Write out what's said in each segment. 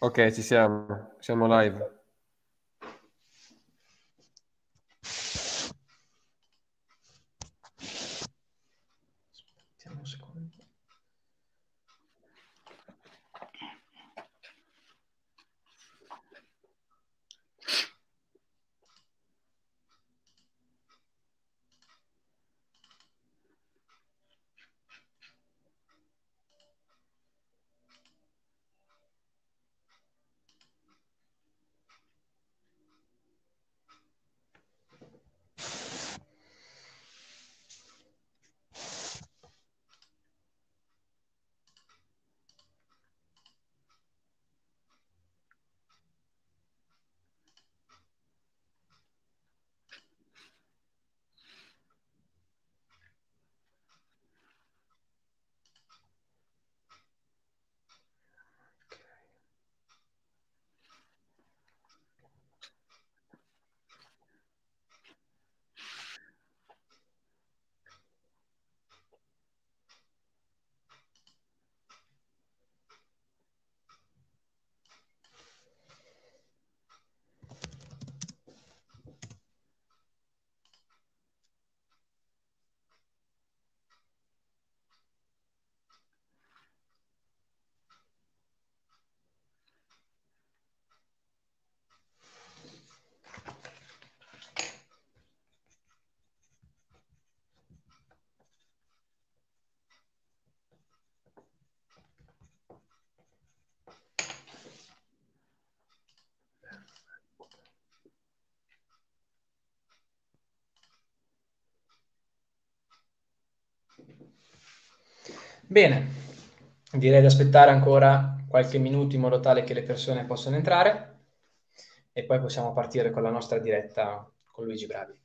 Ok, ci siamo, siamo live. Bene, direi di aspettare ancora qualche minuto in modo tale che le persone possano entrare e poi possiamo partire con la nostra diretta con Luigi Bravi.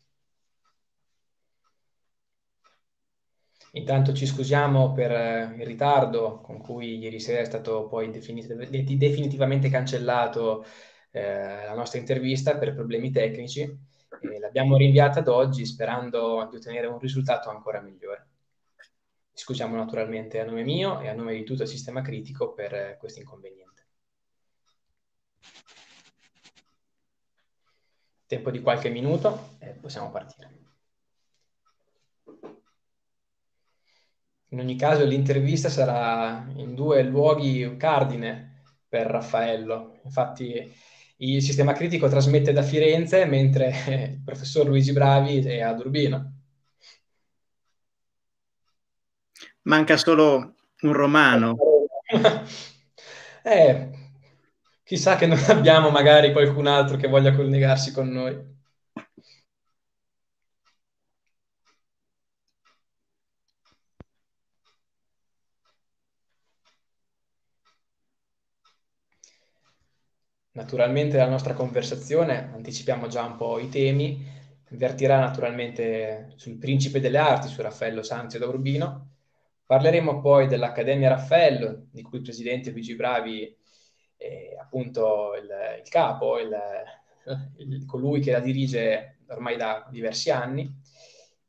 Intanto ci scusiamo per eh, il ritardo con cui ieri sera è stato poi definit- definitivamente cancellato eh, la nostra intervista per problemi tecnici e l'abbiamo rinviata ad oggi sperando di ottenere un risultato ancora migliore. Scusiamo naturalmente a nome mio e a nome di tutto il sistema critico per eh, questo inconveniente. Tempo di qualche minuto e possiamo partire. In ogni caso l'intervista sarà in due luoghi cardine per Raffaello. Infatti il sistema critico trasmette da Firenze mentre il professor Luigi Bravi è ad Urbino. Manca solo un romano. eh, chissà che non abbiamo magari qualcun altro che voglia collegarsi con noi. Naturalmente la nostra conversazione, anticipiamo già un po' i temi, vertirà naturalmente sul principe delle arti, su Raffaello Sanzio da Urbino, Parleremo poi dell'Accademia Raffaello, di cui il presidente Luigi Bravi è appunto il, il capo, il, il, colui che la dirige ormai da diversi anni.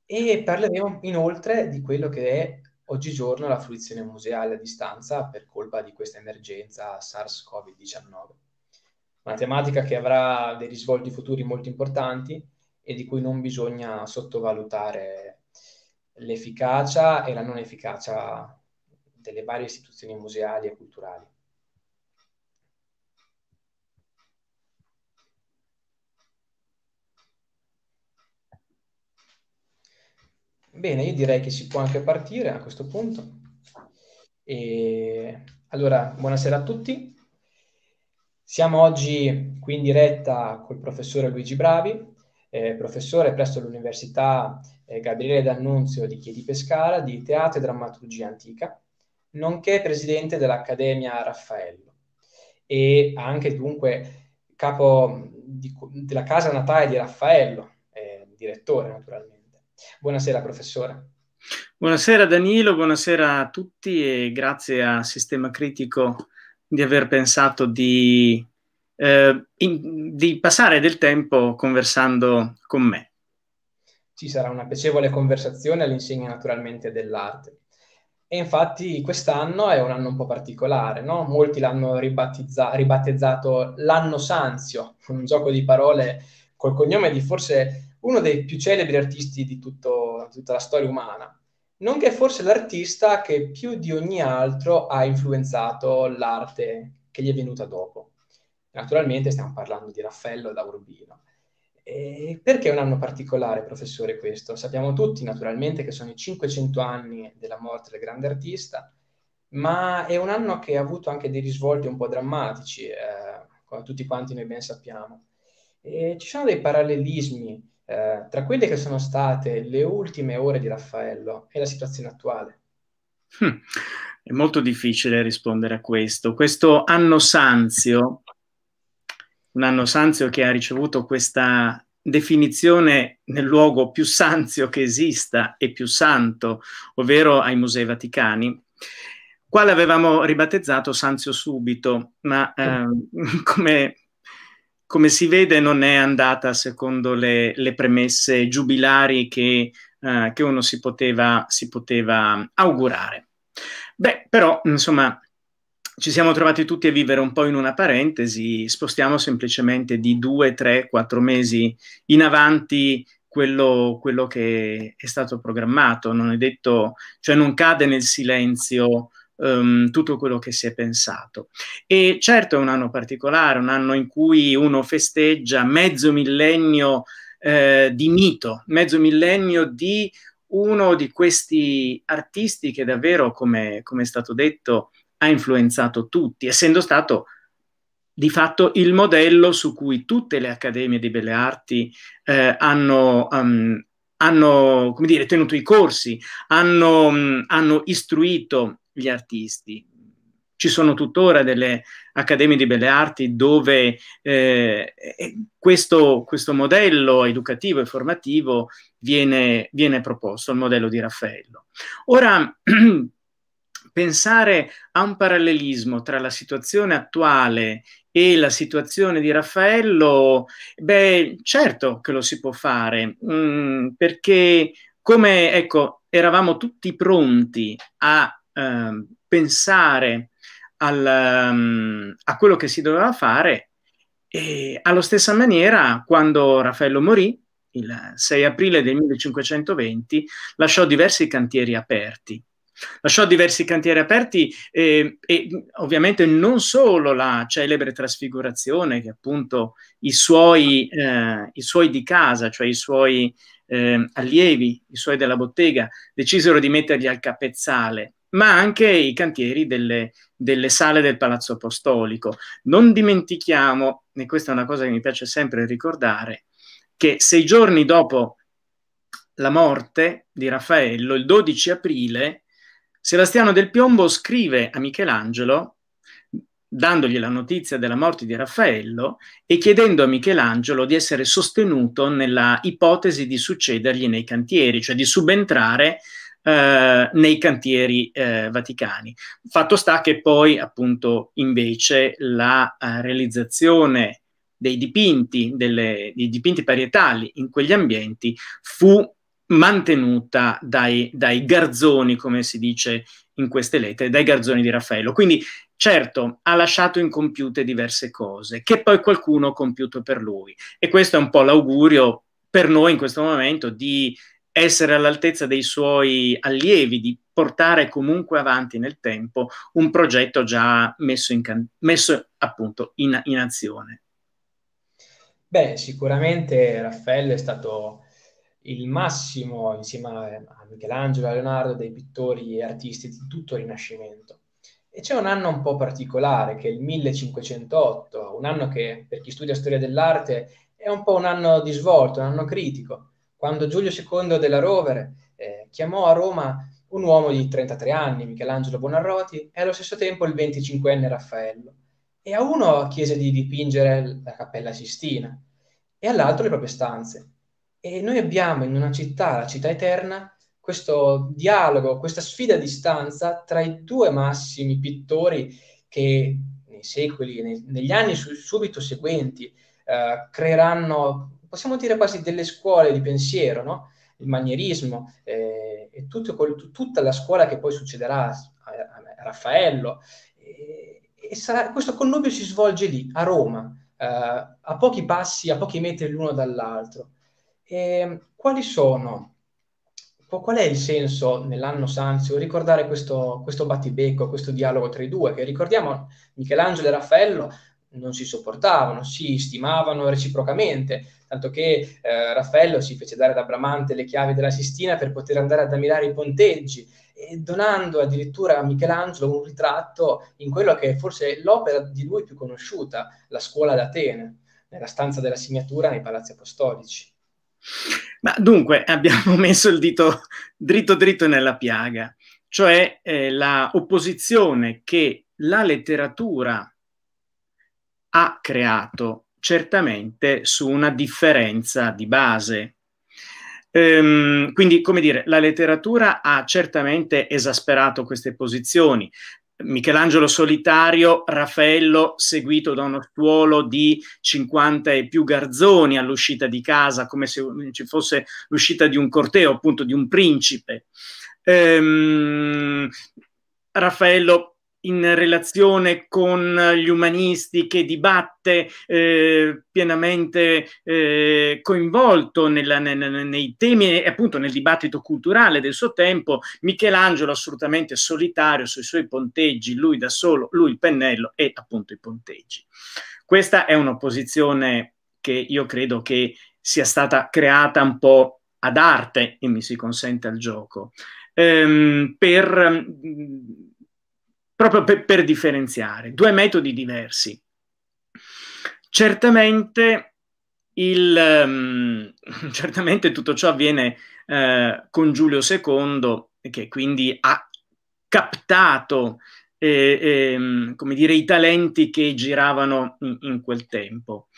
E parleremo inoltre di quello che è oggigiorno la fruizione museale a distanza per colpa di questa emergenza SARS-CoV-19. Una tematica che avrà dei risvolti futuri molto importanti e di cui non bisogna sottovalutare l'efficacia e la non efficacia delle varie istituzioni museali e culturali. Bene, io direi che si può anche partire a questo punto. E allora, buonasera a tutti. Siamo oggi qui in diretta col professore Luigi Bravi, eh, professore presso l'Università eh, Gabriele D'Annunzio di Chiedi Pescara di Teatro e Drammaturgia Antica, nonché presidente dell'Accademia Raffaello e anche dunque capo mm, di, della casa natale di Raffaello, eh, direttore naturalmente. Buonasera professore. Buonasera Danilo, buonasera a tutti e grazie a Sistema Critico di aver pensato di, eh, in, di passare del tempo conversando con me ci sarà una piacevole conversazione all'insegna naturalmente dell'arte. E infatti quest'anno è un anno un po' particolare, no? Molti l'hanno ribattezza- ribattezzato l'anno Sanzio, un gioco di parole col cognome di forse uno dei più celebri artisti di tutto, tutta la storia umana, nonché forse l'artista che più di ogni altro ha influenzato l'arte che gli è venuta dopo. Naturalmente stiamo parlando di Raffaello da Urbino. E eh, perché è un anno particolare, professore, questo? Sappiamo tutti, naturalmente, che sono i 500 anni della morte del grande artista, ma è un anno che ha avuto anche dei risvolti un po' drammatici, eh, come tutti quanti noi ben sappiamo. E ci sono dei parallelismi eh, tra quelle che sono state le ultime ore di Raffaello e la situazione attuale. Hm, è molto difficile rispondere a questo. Questo anno sanzio un anno Sanzio che ha ricevuto questa definizione nel luogo più sanzio che esista e più santo, ovvero ai Musei Vaticani, quale avevamo ribattezzato Sanzio subito, ma eh, come, come, si vede non è andata secondo le, le premesse giubilari che, eh, che uno si poteva, si poteva augurare. Beh, però, insomma, ci siamo trovati tutti a vivere un po' in una parentesi, spostiamo semplicemente di due, tre, quattro mesi in avanti quello, quello che è stato programmato, non è detto, cioè non cade nel silenzio Um, tutto quello che si è pensato. E certo è un anno particolare, un anno in cui uno festeggia mezzo millennio eh, di mito, mezzo millennio di uno di questi artisti che davvero, come, come è stato detto, ha influenzato tutti, essendo stato di fatto il modello su cui tutte le accademie di belle arti eh, hanno, um, hanno come dire, tenuto i corsi, hanno, um, hanno istruito gli artisti. Ci sono tuttora delle accademie di belle arti dove eh, eh, questo, questo, modello educativo e formativo viene, viene proposto, il modello di Raffaello. Ora, pensare a un parallelismo tra la situazione attuale e la situazione di Raffaello, beh, certo che lo si può fare, mh, mm, perché come ecco, eravamo tutti pronti a eh, pensare al, um, a quello che si doveva fare, e alla stessa maniera quando Raffaello morì, il 6 aprile del 1520, lasciò diversi cantieri aperti Lasciò diversi cantieri aperti eh, e ovviamente non solo la celebre trasfigurazione che appunto i suoi, eh, i suoi di casa, cioè i suoi eh, allievi, i suoi della bottega, decisero di mettergli al capezzale, ma anche i cantieri delle, delle sale del Palazzo Apostolico. Non dimentichiamo, e questa è una cosa che mi piace sempre ricordare, che sei giorni dopo la morte di Raffaello, il 12 aprile, Sebastiano del Piombo scrive a Michelangelo dandogli la notizia della morte di Raffaello e chiedendo a Michelangelo di essere sostenuto nella ipotesi di succedergli nei cantieri, cioè di subentrare eh, nei cantieri eh, vaticani. Fatto sta che poi, appunto, invece la eh, realizzazione dei dipinti, delle, dei dipinti parietali in quegli ambienti fu mantenuta dai, dai, garzoni, come si dice in queste lettere, dai garzoni di Raffaello. Quindi, certo, ha lasciato incompiute diverse cose, che poi qualcuno ha compiuto per lui. E questo è un po' l'augurio per noi in questo momento di essere all'altezza dei suoi allievi, di portare comunque avanti nel tempo un progetto già messo, in can- messo appunto in, in azione. Beh, sicuramente Raffaello è stato il massimo, insieme a Michelangelo e a Leonardo, dei pittori e artisti di tutto il Rinascimento. E c'è un anno un po' particolare, che è il 1508, un anno che per chi studia storia dell'arte è un po' un anno di svolto, un anno critico, quando Giulio II della Rovere eh, chiamò a Roma un uomo di 33 anni, Michelangelo Bonarroti, e allo stesso tempo il 25enne Raffaello. E a uno chiese di dipingere la Cappella Sistina e all'altro le proprie stanze. E noi abbiamo in una città, la città eterna, questo dialogo, questa sfida a distanza tra i due massimi pittori che nei secoli, nei, negli anni su, subito seguenti, eh, creeranno, possiamo dire quasi delle scuole di pensiero, no? il manierismo eh, e tutto, tutta la scuola che poi succederà a, a Raffaello. E, e sarà, questo connubio si svolge lì, a Roma, eh, a pochi passi, a pochi metri l'uno dall'altro. E ehm, quali sono? Qual è il senso nell'anno Sanzio ricordare questo, questo battibecco, questo dialogo tra i due? Che ricordiamo Michelangelo e Raffaello non si sopportavano, si stimavano reciprocamente, tanto che eh, Raffaello si fece dare da Bramante le chiavi della Sistina per poter andare ad ammirare i ponteggi, e donando addirittura a Michelangelo un ritratto in quello che è forse l'opera di lui più conosciuta, la scuola d'Atene, nella stanza della signatura nei palazzi apostolici. Ma dunque abbiamo messo il dito dritto dritto nella piaga, cioè eh, la opposizione che la letteratura ha creato certamente su una differenza di base. Ehm, quindi, come dire, la letteratura ha certamente esasperato queste posizioni, Michelangelo solitario, Raffaello seguito da uno stuolo di 50 e più garzoni all'uscita di casa, come se ci fosse l'uscita di un corteo, appunto di un principe. Ehm, Raffaello in relazione con gli umanisti che dibatte eh, pienamente eh, coinvolto nella, ne, nei temi e appunto nel dibattito culturale del suo tempo, Michelangelo assolutamente solitario sui suoi ponteggi, lui da solo, lui il pennello e appunto i ponteggi. Questa è un'opposizione che io credo che sia stata creata un po' ad arte e mi si consente al gioco ehm, per mm, proprio per, per differenziare, due metodi diversi. Certamente, il, um, certamente tutto ciò avviene eh, con Giulio II, che quindi ha captato eh, eh, come dire, i talenti che giravano in, in quel tempo.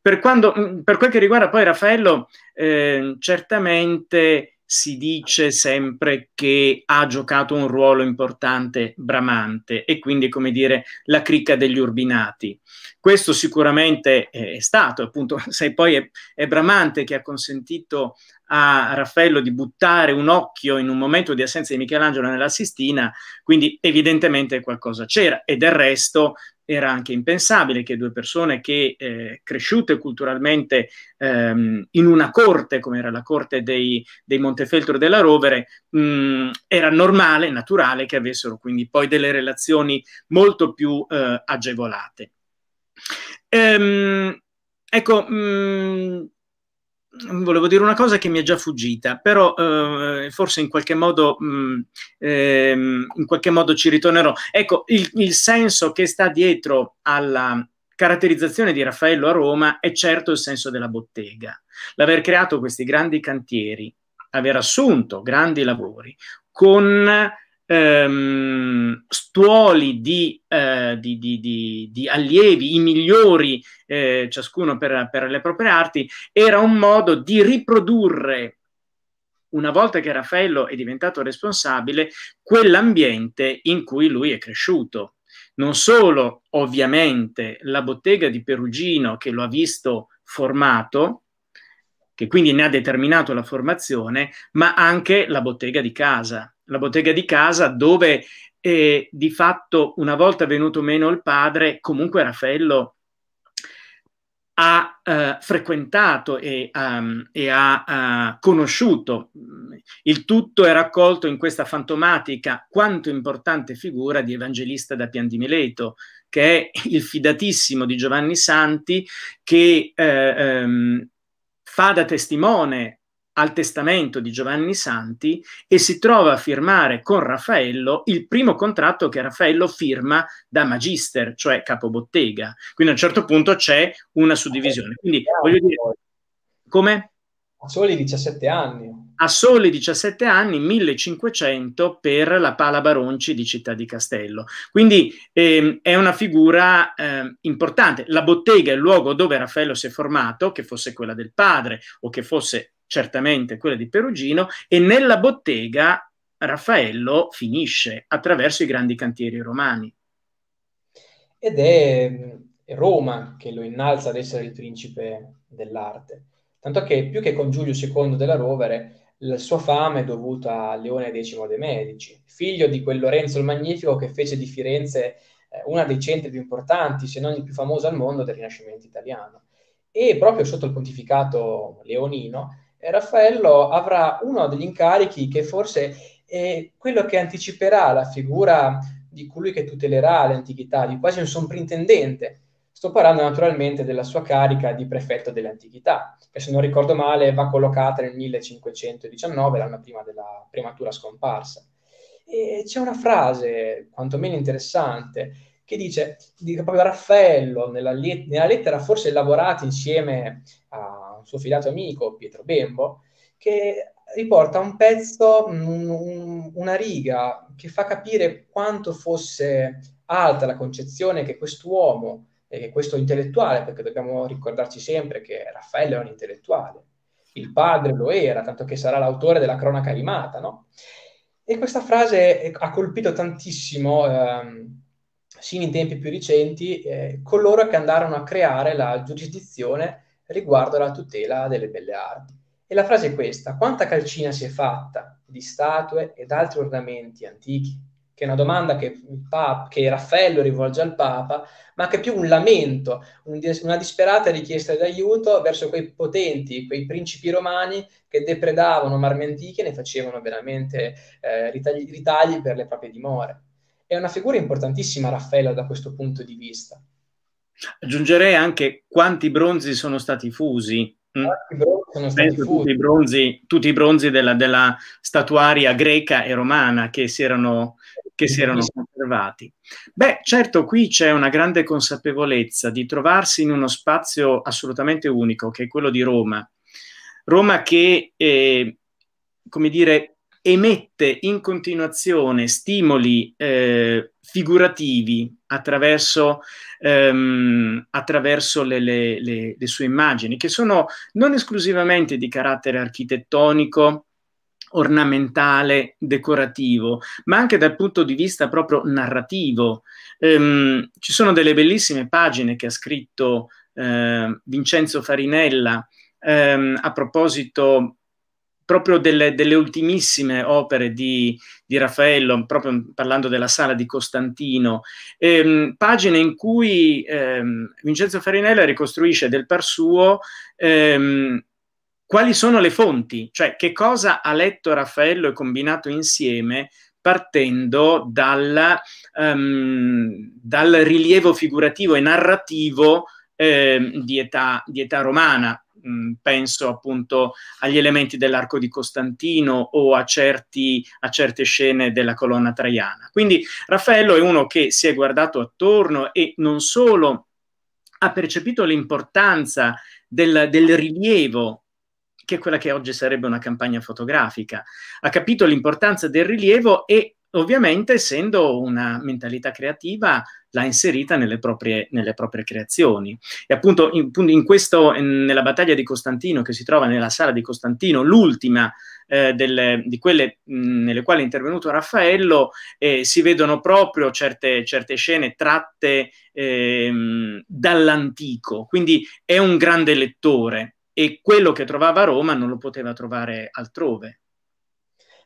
Per, quando, per, quel che riguarda poi Raffaello, ehm, certamente si dice sempre che ha giocato un ruolo importante Bramante e quindi, come dire, la cricca degli urbinati. Questo sicuramente è stato, appunto, sai, poi è, è Bramante che ha consentito a Raffaello di buttare un occhio in un momento di assenza di Michelangelo nella Sistina, quindi evidentemente qualcosa c'era e del resto era anche impensabile che due persone che eh, cresciute culturalmente ehm, in una corte come era la corte dei, dei Montefeltro della Rovere, mh, mm, era normale, naturale che avessero quindi poi delle relazioni molto più eh, agevolate. Ehm, ecco, mh, mm, Mm, volevo dire una cosa che mi è già fuggita, però eh, forse in qualche, modo, mh, mm, ehm, in qualche modo ci ritornerò. Ecco, il, il senso che sta dietro alla caratterizzazione di Raffaello a Roma è certo il senso della bottega. L'aver creato questi grandi cantieri, aver assunto grandi lavori con ehm, stuoli di, eh, di, di, di, allievi, i migliori eh, ciascuno per, per le proprie arti, era un modo di riprodurre una volta che Raffaello è diventato responsabile, quell'ambiente in cui lui è cresciuto. Non solo, ovviamente, la bottega di Perugino che lo ha visto formato, che quindi ne ha determinato la formazione, ma anche la bottega di casa, la bottega di casa dove eh, di fatto una volta venuto meno il padre, comunque Raffaello ha eh, frequentato e, um, e ha uh, conosciuto. Il tutto è raccolto in questa fantomatica quanto importante figura di evangelista da Pian di Mileto, che è il fidatissimo di Giovanni Santi, che eh, ehm, fa da testimone al testamento di Giovanni Santi e si trova a firmare con Raffaello il primo contratto che Raffaello firma da magister, cioè capobottega. Quindi a un certo punto c'è una suddivisione. Quindi voglio dire come a soli 17 anni. A soli 17 anni, 1500 per la Pala Baronci di Città di Castello. Quindi ehm, è una figura eh, importante. La bottega è il luogo dove Raffaello si è formato, che fosse quella del padre o che fosse certamente quella di Perugino, e nella bottega Raffaello finisce attraverso i grandi cantieri romani. Ed è Roma che lo innalza ad essere il principe dell'arte. Tanto che più che con Giulio II della Rovere, la sua fama è dovuta a Leone X de' Medici, figlio di quel Lorenzo il Magnifico che fece di Firenze eh, uno dei centri più importanti, se non il più famoso al mondo, del Rinascimento italiano. E proprio sotto il pontificato leonino, eh, Raffaello avrà uno degli incarichi che forse è quello che anticiperà la figura di colui che tutelerà l'antichità, di quasi un soprintendente, Sto parlando naturalmente della sua carica di prefetto delle antichità, che se non ricordo male va collocata nel 1519, l'anno prima della prematura scomparsa. E c'è una frase, quantomeno interessante, che dice di proprio Raffaello, nella, nella lettera forse elaborata insieme a un suo fidato amico Pietro Bembo, che riporta un pezzo, un, una riga che fa capire quanto fosse alta la concezione che quest'uomo eh, questo intellettuale, perché dobbiamo ricordarci sempre che Raffaello è un intellettuale, il padre lo era, tanto che sarà l'autore della cronaca rimata, no? E questa frase ha colpito tantissimo, ehm, sin in tempi più recenti, eh, coloro che andarono a creare la giurisdizione riguardo alla tutela delle belle arti. E la frase è questa, quanta calcina si è fatta di statue ed altri ornamenti antichi, che è una domanda che, Papa, che, Raffaello rivolge al Papa, ma che è più un lamento, un, una disperata richiesta d'aiuto verso quei potenti, quei principi romani che depredavano marmi e ne facevano veramente eh, ritagli, ritagli per le proprie dimore. È una figura importantissima Raffaello da questo punto di vista. Aggiungerei anche quanti bronzi sono stati fusi hm? Penso, tutti, i bronzi, tutti i bronzi della, della, statuaria greca e romana che si erano che si erano conservati. Beh, certo, qui c'è una grande consapevolezza di trovarsi in uno spazio assolutamente unico, che è quello di Roma. Roma che, eh, come dire, emette in continuazione stimoli eh, figurativi attraverso, ehm, attraverso le, le, le, le sue immagini, che sono non esclusivamente di carattere architettonico, ornamentale, decorativo, ma anche dal punto di vista proprio narrativo. Ehm, ci sono delle bellissime pagine che ha scritto eh, Vincenzo Farinella ehm, a proposito proprio delle, delle ultimissime opere di, di, Raffaello, proprio parlando della sala di Costantino, ehm, pagine in cui ehm, Vincenzo Farinella ricostruisce del par suo ehm, quali sono le fonti, cioè che cosa ha letto Raffaello e combinato insieme partendo dal, um, dal rilievo figurativo e narrativo eh, di, età, di età romana, mm, penso appunto agli elementi dell'arco di Costantino o a, certi, a, certe scene della colonna traiana. Quindi Raffaello è uno che si è guardato attorno e non solo ha percepito l'importanza del, del rilievo che quella che oggi sarebbe una campagna fotografica. Ha capito l'importanza del rilievo e ovviamente essendo una mentalità creativa l'ha inserita nelle proprie, nelle proprie, creazioni. E appunto in, in questo, nella battaglia di Costantino, che si trova nella sala di Costantino, l'ultima eh, delle, di quelle mh, nelle quali è intervenuto Raffaello, eh, si vedono proprio certe, certe scene tratte eh, dall'antico, quindi è un grande lettore, e quello che trovava a Roma non lo poteva trovare altrove.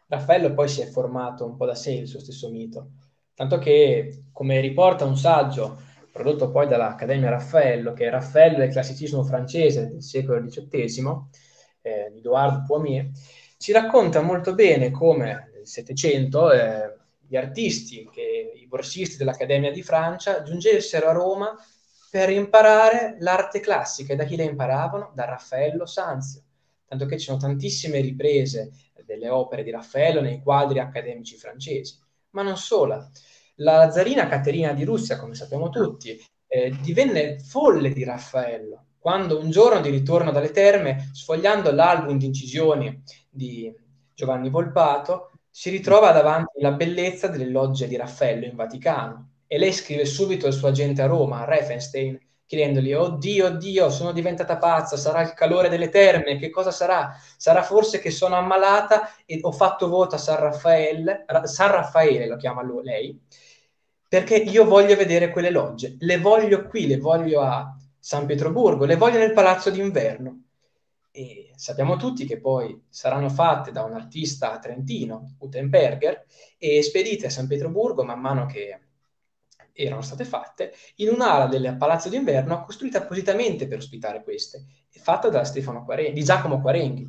Raffaello poi si è formato un po' da sé il suo stesso mito, tanto che, come riporta un saggio prodotto poi dall'Accademia Raffaello, che è Raffaello del classicismo francese del secolo XVIII, eh, di Eduardo Poimier, ci racconta molto bene come nel Settecento eh, gli artisti, che, i borsisti dell'Accademia di Francia, giungessero a Roma per imparare l'arte classica. E da chi la imparavano? Da Raffaello Sanzio. Tanto che ci sono tantissime riprese delle opere di Raffaello nei quadri accademici francesi. Ma non sola. La zarina Caterina di Russia, come sappiamo tutti, eh, divenne folle di Raffaello quando un giorno di ritorno dalle terme, sfogliando l'album di incisioni di Giovanni Volpato, si ritrova davanti alla bellezza delle logge di Raffaello in Vaticano e lei scrive subito al suo agente a Roma, a Refenstein, chiedendogli, oddio, oddio, sono diventata pazza, sarà il calore delle terme, che cosa sarà? Sarà forse che sono ammalata e ho fatto voto a San Raffaele, San Raffaele lo chiama lui, lei, perché io voglio vedere quelle logge, le voglio qui, le voglio a San Pietroburgo, le voglio nel Palazzo d'Inverno. E sappiamo tutti che poi saranno fatte da un artista trentino, Utenberger, e spedite a San Pietroburgo man mano che erano state fatte, in un'ala del Palazzo d'Inverno costruita appositamente per ospitare queste, fatta da Stefano Quarenghi, di Giacomo Quarenghi.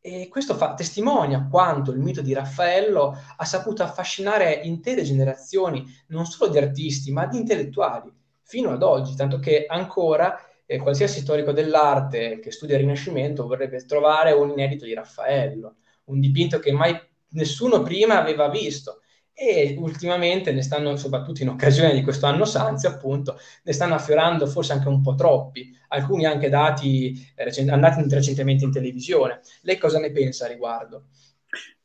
E questo fa, testimonia quanto il mito di Raffaello ha saputo affascinare intere generazioni, non solo di artisti, ma di intellettuali, fino ad oggi, tanto che ancora eh, qualsiasi storico dell'arte che studia il Rinascimento vorrebbe trovare un inedito di Raffaello, un dipinto che mai nessuno prima aveva visto e ultimamente ne stanno, soprattutto in occasione di questo anno Sanzi, appunto, ne stanno affiorando forse anche un po' troppi, alcuni anche dati, eh, recent- andati recentemente in televisione. Lei cosa ne pensa a riguardo?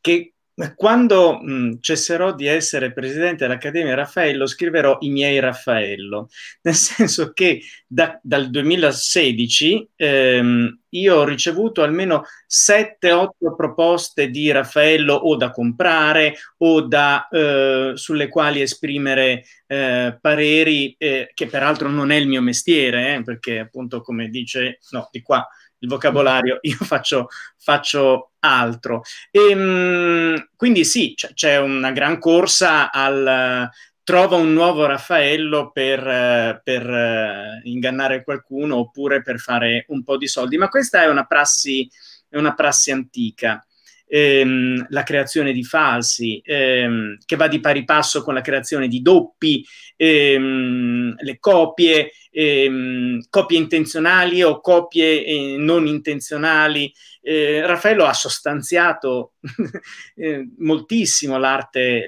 Che quando mh, mm, cesserò di essere presidente dell'Accademia Raffaello, scriverò i miei Raffaello, nel senso che da, dal 2016 ehm, io ho ricevuto almeno 7-8 proposte di Raffaello o da comprare o da, eh, sulle quali esprimere eh, pareri, eh, che peraltro non è il mio mestiere, eh, perché appunto come dice, no, di qua il vocabolario, io faccio, faccio altro. E, ehm, quindi sì, c'è una gran corsa al trova un nuovo Raffaello per, per eh, ingannare qualcuno oppure per fare un po' di soldi, ma questa è una prassi, è una prassi antica ehm, la creazione di falsi, ehm, che va di pari passo con la creazione di doppi, ehm, le copie, ehm, copie intenzionali o copie eh, non intenzionali. Eh, Raffaello ha sostanziato eh, moltissimo l'arte,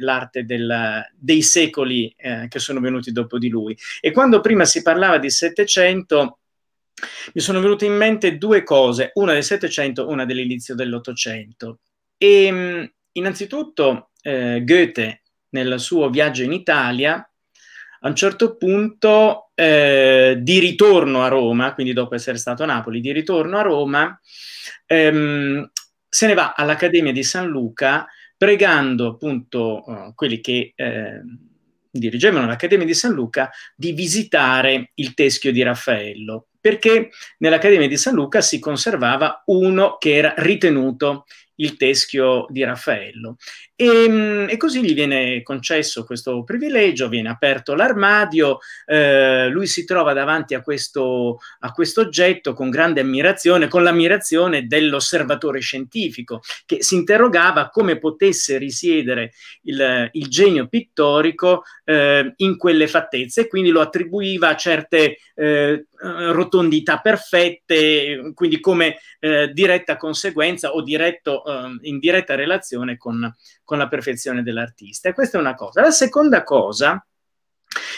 dei secoli eh, che sono venuti dopo di lui. E quando prima si parlava di Settecento, mi sono venute in mente due cose, una del Settecento e una dell'inizio dell'Ottocento. E ehm, innanzitutto eh, Goethe, nel suo viaggio in Italia, a un certo punto eh, di ritorno a Roma, quindi dopo essere stato a Napoli, di ritorno a Roma, ehm, se ne va all'Accademia di San Luca pregando appunto eh, quelli che eh, dirigevano l'Accademia di San Luca di visitare il teschio di Raffaello, perché nell'Accademia di San Luca si conservava uno che era ritenuto il teschio di Raffaello. E, ehm, e, così gli viene concesso questo privilegio, viene aperto l'armadio, eh, lui si trova davanti a questo, a questo oggetto con grande ammirazione, con l'ammirazione dell'osservatore scientifico che si interrogava come potesse risiedere il, il genio pittorico eh, in quelle fattezze e quindi lo attribuiva a certe eh, rotondità perfette, quindi come eh, diretta conseguenza o diretto, ehm, in diretta relazione con con la perfezione dell'artista. E questa è una cosa. La seconda cosa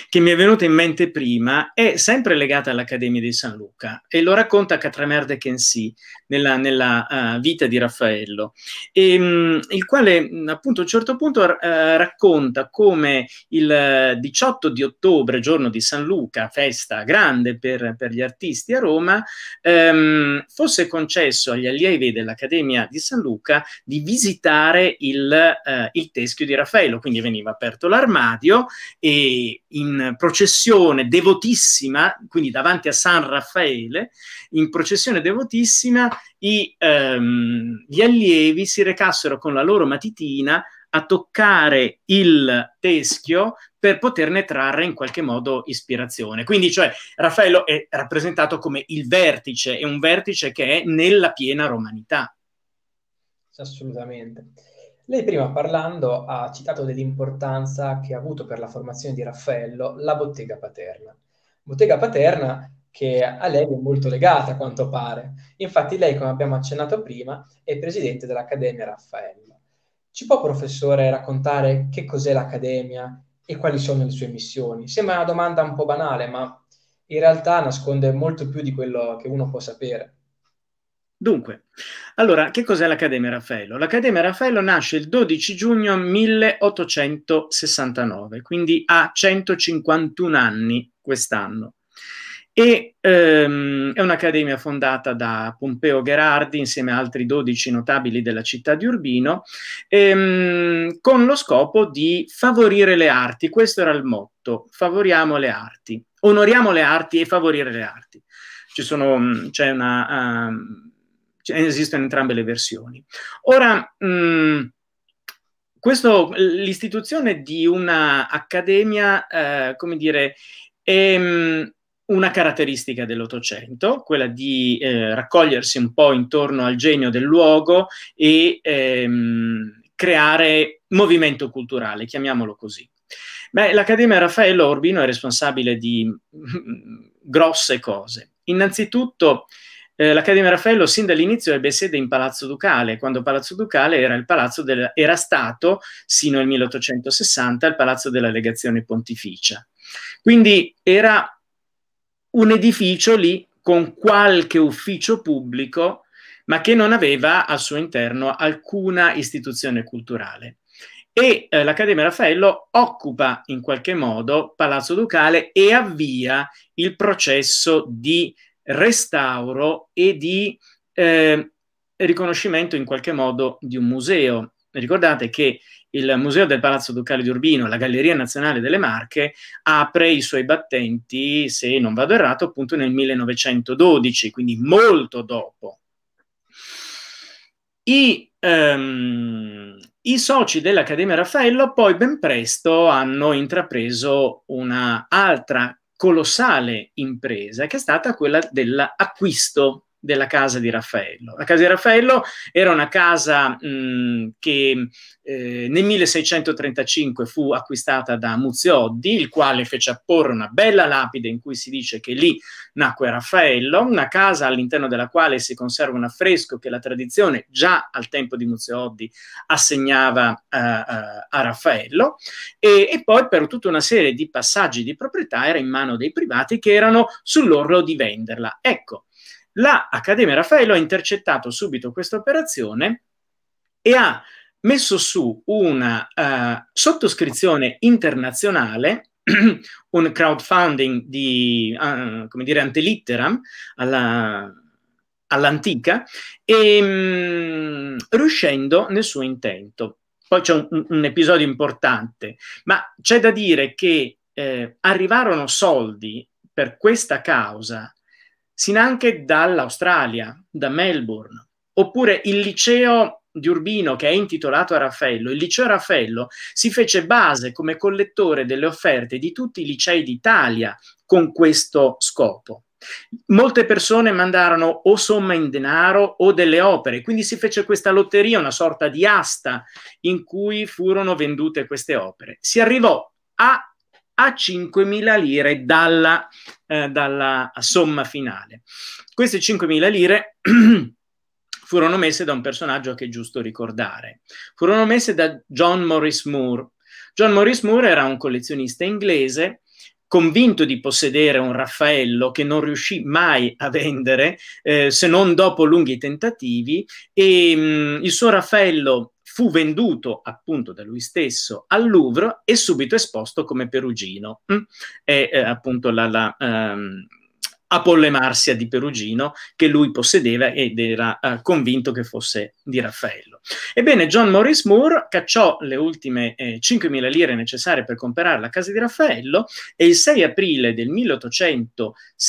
che mi è venuta in mente prima è sempre legata all'Accademia di San Luca e lo racconta Catramer de Kensi nella, nella uh, vita di Raffaello, e, ehm, mh, il quale appunto a un certo punto uh, racconta come il 18 eh, di ottobre, giorno di San Luca, festa grande per, per gli artisti a Roma, um, fosse concesso agli allievi dell'Accademia di San Luca di visitare il, uh, il teschio di Raffaello, quindi veniva aperto l'armadio e in processione devotissima, quindi davanti a San Raffaele, in processione devotissima, i, ehm, gli allievi si recassero con la loro matitina a toccare il teschio per poterne trarre in qualche modo ispirazione. Quindi, cioè, Raffaello è rappresentato come il vertice, è un vertice che è nella piena romanità. Assolutamente. Lei prima parlando ha citato dell'importanza che ha avuto per la formazione di Raffaello la bottega paterna. Bottega paterna che a lei è molto legata a quanto pare. Infatti lei, come abbiamo accennato prima, è presidente dell'Accademia Raffaello. Ci può, professore, raccontare che cos'è l'Accademia e quali sono le sue missioni? Sembra una domanda un po' banale, ma in realtà nasconde molto più di quello che uno può sapere. Dunque, allora, che cos'è l'Accademia Raffaello? L'Accademia Raffaello nasce il 12 giugno 1869, quindi ha 151 anni quest'anno. E, ehm, è un'accademia fondata da Pompeo Gherardi insieme a altri 12 notabili della città di Urbino ehm, con lo scopo di favorire le arti, questo era il motto, favoriamo le arti, onoriamo le arti e favorire le arti. Ci sono, mm, c'è una... Um, cioè, esistono entrambe le versioni. Ora, mh, mm, questo, l'istituzione di un'accademia, eh, come dire, è mh, mm, una caratteristica dell'Ottocento, quella di eh, raccogliersi un po' intorno al genio del luogo e ehm, creare movimento culturale, chiamiamolo così. Beh, L'Accademia Raffaello Orbino è responsabile di mh, mm, grosse cose. Innanzitutto eh, l'Accademia Raffaello sin dall'inizio ebbe sede in Palazzo Ducale, quando Palazzo Ducale era, palazzo del, era stato, sino al 1860, il palazzo della legazione pontificia. Quindi era un edificio lì con qualche ufficio pubblico, ma che non aveva al suo interno alcuna istituzione culturale. E eh, l'Accademia Raffaello occupa in qualche modo Palazzo Ducale e avvia il processo di restauro e di eh, riconoscimento in qualche modo di un museo. Ricordate che il Museo del Palazzo Ducale di Urbino, la Galleria Nazionale delle Marche, apre i suoi battenti, se non vado errato, appunto nel 1912, quindi molto dopo. I, ehm, i soci dell'Accademia Raffaello poi ben presto hanno intrapreso un'altra colossale impresa che è stata quella dell'acquisto della casa di Raffaello. La casa di Raffaello era una casa mh, che eh, nel 1635 fu acquistata da Muzioddi, il quale fece apporre una bella lapide in cui si dice che lì nacque Raffaello, una casa all'interno della quale si conserva un affresco che la tradizione già al tempo di Muzioddi assegnava eh, eh, a Raffaello e, e poi per tutta una serie di passaggi di proprietà era in mano dei privati che erano sull'orlo di venderla. Ecco, L'Accademia la Raffaello ha intercettato subito questa operazione e ha messo su una uh, sottoscrizione internazionale, un crowdfunding di, uh, come dire, antelitteram alla, all'antica, e, um, riuscendo nel suo intento. Poi c'è un, un episodio importante, ma c'è da dire che eh, arrivarono soldi per questa causa sin anche dall'Australia, da Melbourne. Oppure il liceo di Urbino, che è intitolato a Raffaello, il liceo Raffaello si fece base come collettore delle offerte di tutti i licei d'Italia con questo scopo. Molte persone mandarono o somma in denaro o delle opere, quindi si fece questa lotteria, una sorta di asta in cui furono vendute queste opere. Si arrivò a a 5.000 lire dalla, eh, dalla somma finale. Queste 5.000 lire furono messe da un personaggio che è giusto ricordare. Furono messe da John Morris Moore. John Morris Moore era un collezionista inglese convinto di possedere un Raffaello che non riuscì mai a vendere eh, se non dopo lunghi tentativi e mh, mm, il suo Raffaello fu venduto appunto da lui stesso al Louvre e subito esposto come perugino. Mm? È eh, appunto la, la ehm, Apollemarsia di Perugino che lui possedeva ed era eh, convinto che fosse di Raffaello. Ebbene, John Morris Moore cacciò le ultime eh, 5.000 lire necessarie per comprare la casa di Raffaello e il 6 aprile del 1873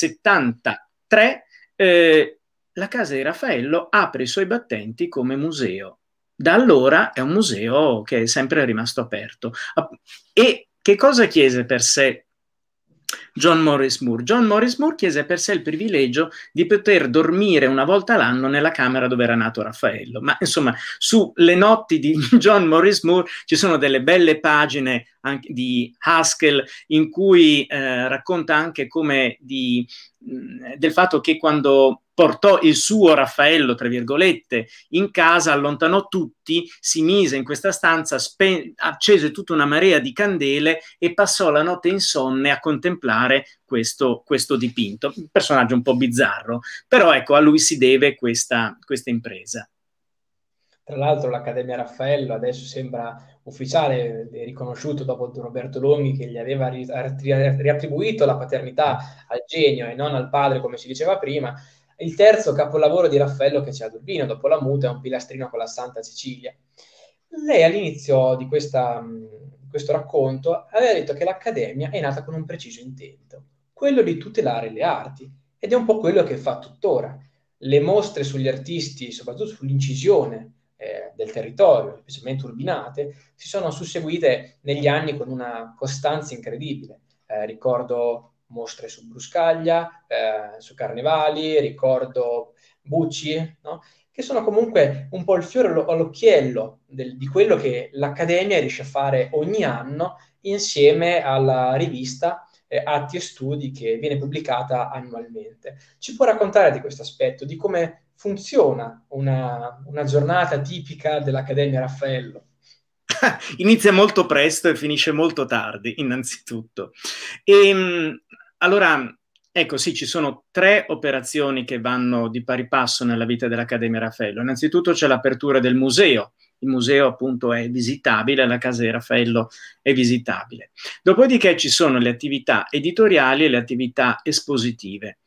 eh, la casa di Raffaello apre i suoi battenti come museo da allora è un museo che è sempre rimasto aperto. E che cosa chiese per sé John Morris Moore? John Morris Moore chiese per sé il privilegio di poter dormire una volta l'anno nella camera dove era nato Raffaello. Ma insomma, sulle notti di John Morris Moore ci sono delle belle pagine anche, di Haskell, in cui eh, racconta anche come di, del fatto che quando portò il suo Raffaello, tra virgolette, in casa, allontanò tutti, si mise in questa stanza, accese tutta una marea di candele e passò la notte insonne a contemplare questo, questo dipinto. Un personaggio un po' bizzarro, però ecco, a lui si deve questa, questa impresa. Tra l'altro l'Accademia Raffaello adesso sembra ufficiale riconosciuto dopo Roberto Longhi che gli aveva ri- ri- riattribuito la paternità al genio e non al padre come si diceva prima, il terzo capolavoro di Raffaello che c'è ad Urbino dopo la muta è un pilastrino con la Santa Cecilia. Lei all'inizio di questa, questo racconto aveva detto che l'Accademia è nata con un preciso intento, quello di tutelare le arti ed è un po' quello che fa tuttora. Le mostre sugli artisti, soprattutto sull'incisione, del territorio, specialmente urbinate, si sono susseguite negli anni con una costanza incredibile. Eh, ricordo mostre su Bruscaglia, eh, su Carnevali, ricordo Bucci, no? che sono comunque un po' il fiore all'occhiello del, di quello che l'Accademia riesce a fare ogni anno insieme alla rivista eh, Atti e Studi che viene pubblicata annualmente. Ci può raccontare di questo aspetto, di come funziona una, una giornata tipica dell'Accademia Raffaello? Inizia molto presto e finisce molto tardi, innanzitutto. E, ehm, allora, Ecco, sì, ci sono tre operazioni che vanno di pari passo nella vita dell'Accademia Raffaello. Innanzitutto c'è l'apertura del museo. Il museo appunto è visitabile, la casa di Raffaello è visitabile. Dopodiché ci sono le attività editoriali e le attività espositive.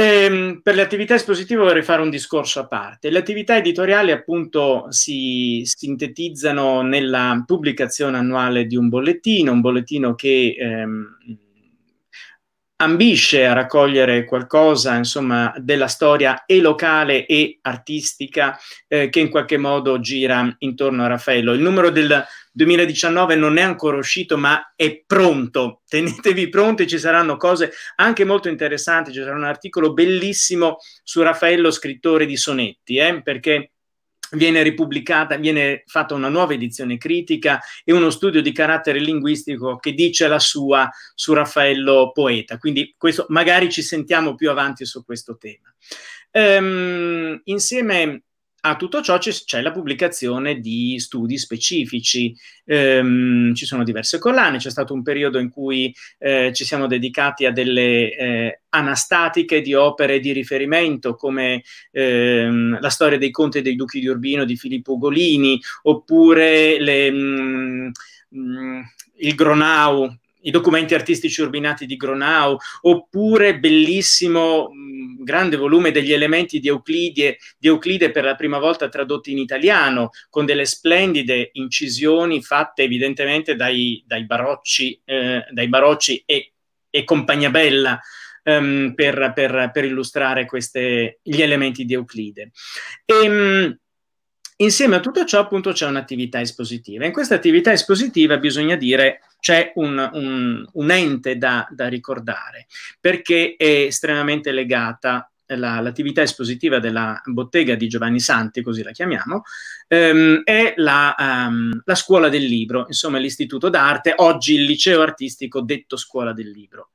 Ehm, per le attività espositive vorrei fare un discorso a parte. Le attività editoriali appunto si sintetizzano nella pubblicazione annuale di un bollettino, un bollettino che ehm, ambisce a raccogliere qualcosa insomma, della storia e locale e artistica eh, che in qualche modo gira intorno a Raffaello. Il numero del 2019 non è ancora uscito ma è pronto, tenetevi pronti, ci saranno cose anche molto interessanti, ci sarà un articolo bellissimo su Raffaello scrittore di sonetti, eh, perché viene ripubblicata, viene fatta una nuova edizione critica e uno studio di carattere linguistico che dice la sua su Raffaello Poeta. Quindi questo, magari ci sentiamo più avanti su questo tema. Ehm, insieme a tutto ciò c'è, la pubblicazione di studi specifici, ehm, ci sono diverse collane, c'è stato un periodo in cui eh, ci siamo dedicati a delle eh, anastatiche di opere di riferimento come ehm, la storia dei conti e dei duchi di Urbino di Filippo Golini, oppure le, mh, mm, mh, mm, il Gronau i documenti artistici urbinati di Gronau, oppure bellissimo mh, grande volume degli elementi di Euclide, di Euclide per la prima volta tradotti in italiano, con delle splendide incisioni fatte evidentemente dai, dai, barocci, eh, dai barocci, e, e Compagnia Bella. Ehm, per, per, per, illustrare queste, gli elementi di Euclide. E, ehm, Insieme a tutto ciò, appunto, c'è un'attività espositiva. In questa attività espositiva, bisogna dire, c'è un, un, un ente da, da, ricordare, perché è estremamente legata eh, la, l'attività espositiva della bottega di Giovanni Santi, così la chiamiamo, ehm, è la, um, la scuola del libro, insomma l'istituto d'arte, oggi il liceo artistico detto scuola del libro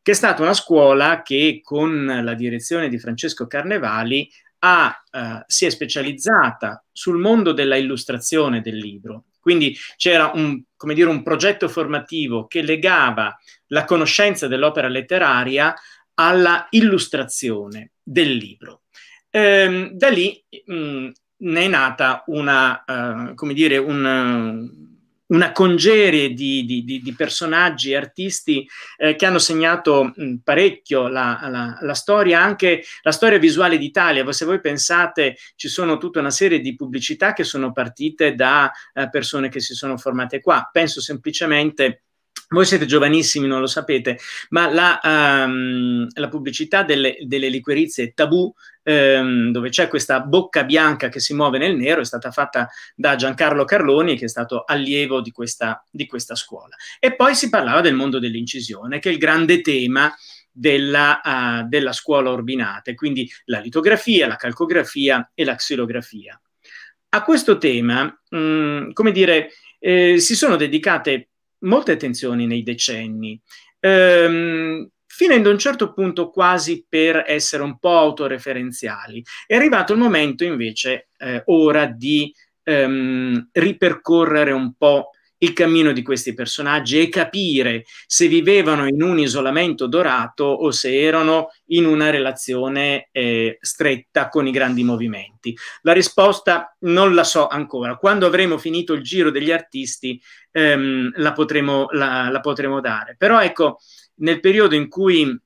che è stata una scuola che con la direzione di Francesco Carnevali ha, eh, si è specializzata sul mondo della illustrazione del libro. Quindi c'era un, dire, un progetto formativo che legava la conoscenza dell'opera letteraria alla illustrazione del libro. Ehm, da lì mh, mm, ne è nata una, uh, come dire, un, una congerie di, di, di, di personaggi, artisti eh, che hanno segnato mh, parecchio la, la, la, storia, anche la storia visuale d'Italia. Se voi pensate, ci sono tutta una serie di pubblicità che sono partite da eh, persone che si sono formate qua. Penso semplicemente voi siete giovanissimi, non lo sapete, ma la, um, la pubblicità delle, delle, liquirizie tabù, um, dove c'è questa bocca bianca che si muove nel nero, è stata fatta da Giancarlo Carloni, che è stato allievo di questa, di questa scuola. E poi si parlava del mondo dell'incisione, che è il grande tema della, uh, della scuola Orbinate, quindi la litografia, la calcografia e la xilografia. A questo tema, mh, mm, come dire, eh, si sono dedicate molte tensioni nei decenni, ehm, fino ad un certo punto quasi per essere un po' autoreferenziali. È arrivato il momento invece, eh, ora, di ehm, ripercorrere un po' il cammino di questi personaggi e capire se vivevano in un isolamento dorato o se erano in una relazione eh, stretta con i grandi movimenti. La risposta non la so ancora. Quando avremo finito il giro degli artisti ehm, la, potremo, la, la potremo dare. Però ecco, nel periodo in cui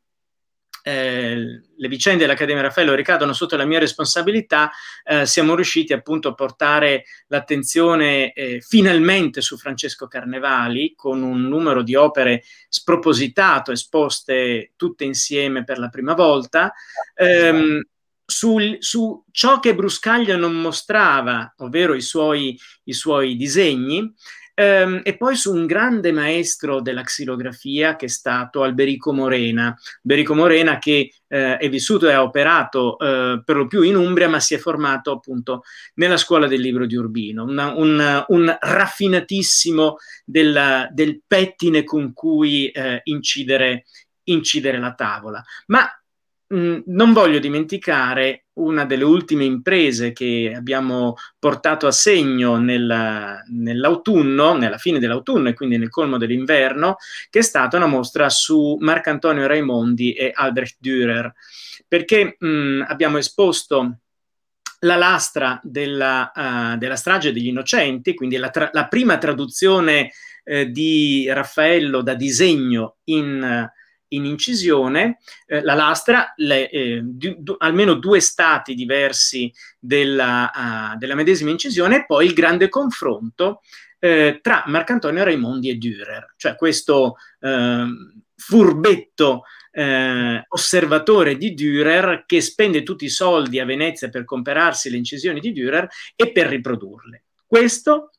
eh, le vicende dell'Accademia Raffaello ricadono sotto la mia responsabilità, eh, siamo riusciti appunto a portare l'attenzione eh, finalmente su Francesco Carnevali con un numero di opere spropositato, esposte tutte insieme per la prima volta. Ehm, sul, su ciò che Bruscaglia non mostrava, ovvero i suoi, i suoi disegni, Ehm, e poi su un grande maestro della xilografia che è stato Alberico Morena. Alberico Morena che eh, è vissuto e ha operato eh, per lo più in Umbria, ma si è formato appunto nella scuola del libro di Urbino, una, un, un, raffinatissimo della, del pettine con cui eh, incidere, incidere la tavola. Ma mh, non voglio dimenticare una delle ultime imprese che abbiamo portato a segno nella, nell'autunno, nella fine dell'autunno e quindi nel colmo dell'inverno, che è stata una mostra su Marcantonio Raimondi e Albrecht Dürer, perché mh, mm, abbiamo esposto la lastra della, uh, della, strage degli innocenti, quindi la, tra- la prima traduzione eh, di Raffaello da disegno in... Uh, in incisione, eh, la lastra, le, eh, du, du, almeno due stati diversi della, uh, della, medesima incisione, e poi il grande confronto eh, tra Marcantonio Raimondi e Dürer, cioè questo ehm, furbetto eh, osservatore di Dürer che spende tutti i soldi a Venezia per comprarsi le incisioni di Dürer e per riprodurle. Questo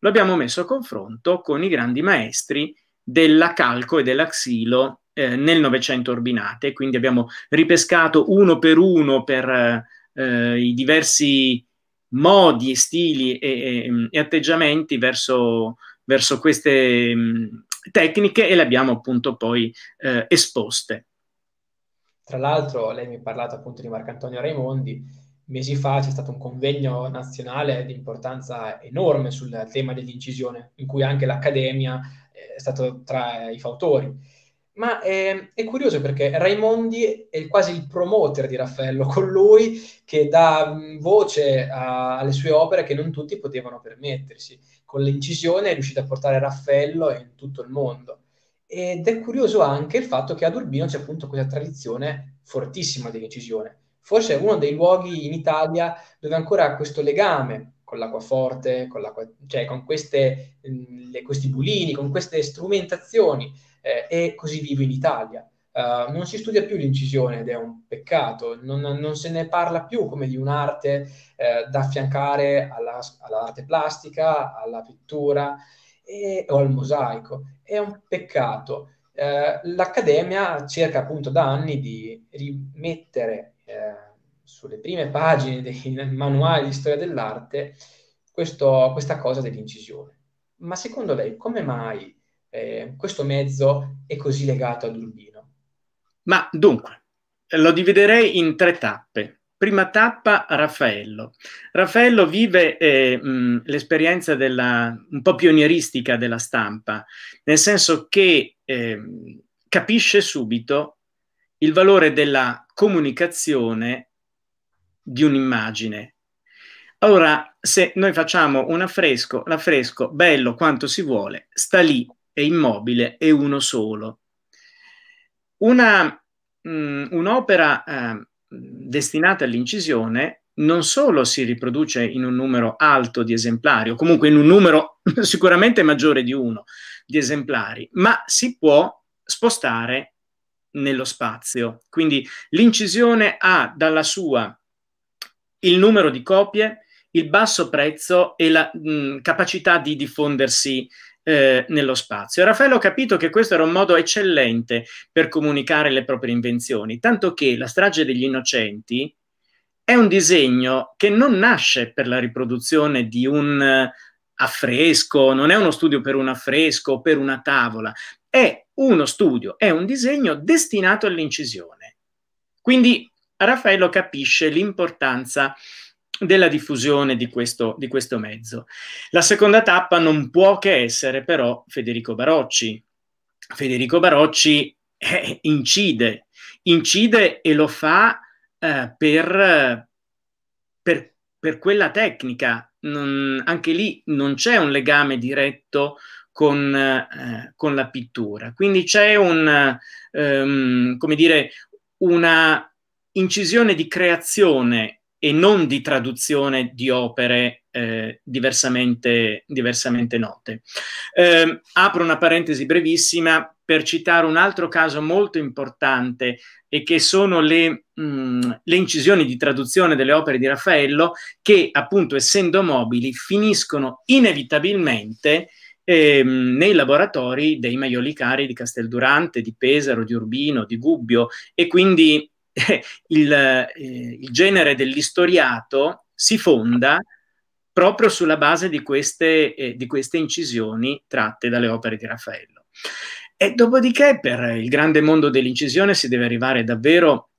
lo abbiamo messo a confronto con i grandi maestri della calco e dell'axilo eh, nel Novecento ordinate, quindi abbiamo ripescato uno per uno per eh, eh i diversi modi, stili e, e, mm, e atteggiamenti verso, verso queste mh, mm, tecniche e le abbiamo appunto poi eh, esposte. Tra l'altro lei mi ha parlato appunto di Marcantonio Raimondi, mesi fa c'è stato un convegno nazionale di importanza enorme sul tema dell'incisione, in cui anche l'Accademia eh, è stato tra i fautori. Ma è, ehm, è curioso perché Raimondi è quasi il promoter di Raffaello, con lui che dà mm, voce a, alle sue opere che non tutti potevano permettersi. Con l'incisione è riuscito a portare Raffaello in tutto il mondo. Ed è curioso anche il fatto che ad Urbino c'è appunto questa tradizione fortissima dell'incisione. Forse è uno dei luoghi in Italia dove ancora questo legame con l'acquaforte, con l'acqua, cioè con queste, mm, le, questi bulini, con queste strumentazioni eh, è così vivo in Italia. Uh, non si studia più l'incisione ed è un peccato, non, non se ne parla più come di un'arte eh, da affiancare alla, all'arte plastica, alla pittura e, o al mosaico. È un peccato. Eh, L'Accademia cerca appunto da anni di rimettere eh, sulle prime pagine dei manuali di storia dell'arte questo, questa cosa dell'incisione. Ma secondo lei come mai eh, questo mezzo è così legato ad Urbino? Ma dunque, lo dividerei in tre tappe. Prima tappa Raffaello. Raffaello vive eh, mh, l'esperienza della, un po' pionieristica della stampa, nel senso che eh, capisce subito il valore della comunicazione di un'immagine. Allora, se noi facciamo un affresco, l'affresco, bello quanto si vuole, sta lì e immobile è uno solo. Una, mh, mm, un'opera eh, destinata all'incisione non solo si riproduce in un numero alto di esemplari, o comunque in un numero sicuramente maggiore di uno di esemplari, ma si può spostare nello spazio. Quindi l'incisione ha dalla sua il numero di copie, il basso prezzo e la mh, mm, capacità di diffondersi eh, nello spazio. Raffaello ha capito che questo era un modo eccellente per comunicare le proprie invenzioni, tanto che la strage degli innocenti è un disegno che non nasce per la riproduzione di un eh, affresco, non è uno studio per un affresco o per una tavola, è uno studio, è un disegno destinato all'incisione. Quindi Raffaello capisce l'importanza della diffusione di questo, di questo mezzo. La seconda tappa non può che essere però Federico Barocci. Federico Barocci eh, incide, incide e lo fa eh, per, per, per, quella tecnica. Non, anche lì non c'è un legame diretto con, eh, con la pittura, quindi c'è un, ehm, come dire, una incisione di creazione e non di traduzione di opere eh, diversamente, diversamente, note. Eh, apro una parentesi brevissima per citare un altro caso molto importante e che sono le, mh, mm, le incisioni di traduzione delle opere di Raffaello che appunto essendo mobili finiscono inevitabilmente Ehm, nei laboratori dei maiolicari cari di Casteldurante, di Pesaro, di Urbino, di Gubbio e quindi il, eh, il genere dell'istoriato si fonda proprio sulla base di queste, eh, di queste incisioni tratte dalle opere di Raffaello. E dopodiché per il grande mondo dell'incisione si deve arrivare davvero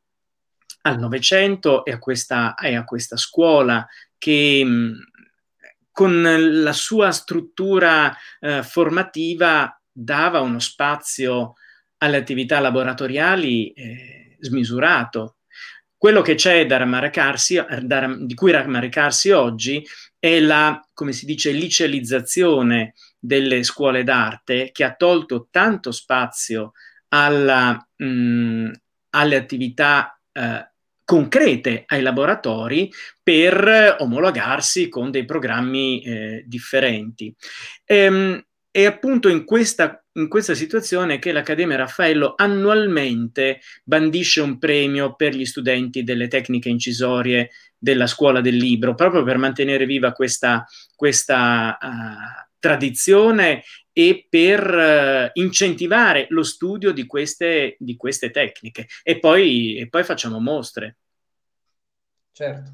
al Novecento e, e a questa, scuola che mm, con la sua struttura eh, formativa dava uno spazio alle attività laboratoriali eh, smisurato. Quello che c'è da rammaricarsi, da, di cui rammaricarsi oggi è la, come si dice, licealizzazione delle scuole d'arte che ha tolto tanto spazio alla, mh, mm, alle attività eh, concrete ai laboratori per omologarsi con dei programmi eh, differenti. Ehm, e appunto in questa in questa situazione che l'Accademia Raffaello annualmente bandisce un premio per gli studenti delle tecniche incisorie della scuola del libro, proprio per mantenere viva questa, questa uh, tradizione e per uh, incentivare lo studio di queste, di queste tecniche. E poi, e poi facciamo mostre. Certo.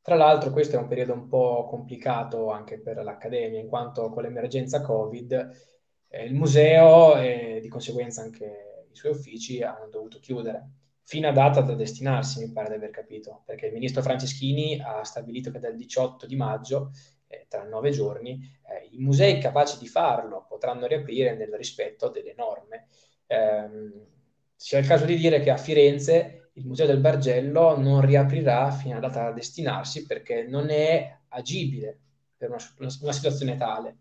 Tra l'altro questo è un periodo un po' complicato anche per l'Accademia, in quanto con l'emergenza Covid eh, il museo e di conseguenza anche i suoi uffici hanno dovuto chiudere fino a data da destinarsi, mi pare di aver capito, perché il ministro Franceschini ha stabilito che dal 18 di maggio, eh, tra nove giorni, eh, i musei capaci di farlo potranno riaprire nel rispetto delle norme. Eh, sia il caso di dire che a Firenze il Museo del Bargello non riaprirà fino a data da destinarsi perché non è agibile per una, una, una situazione tale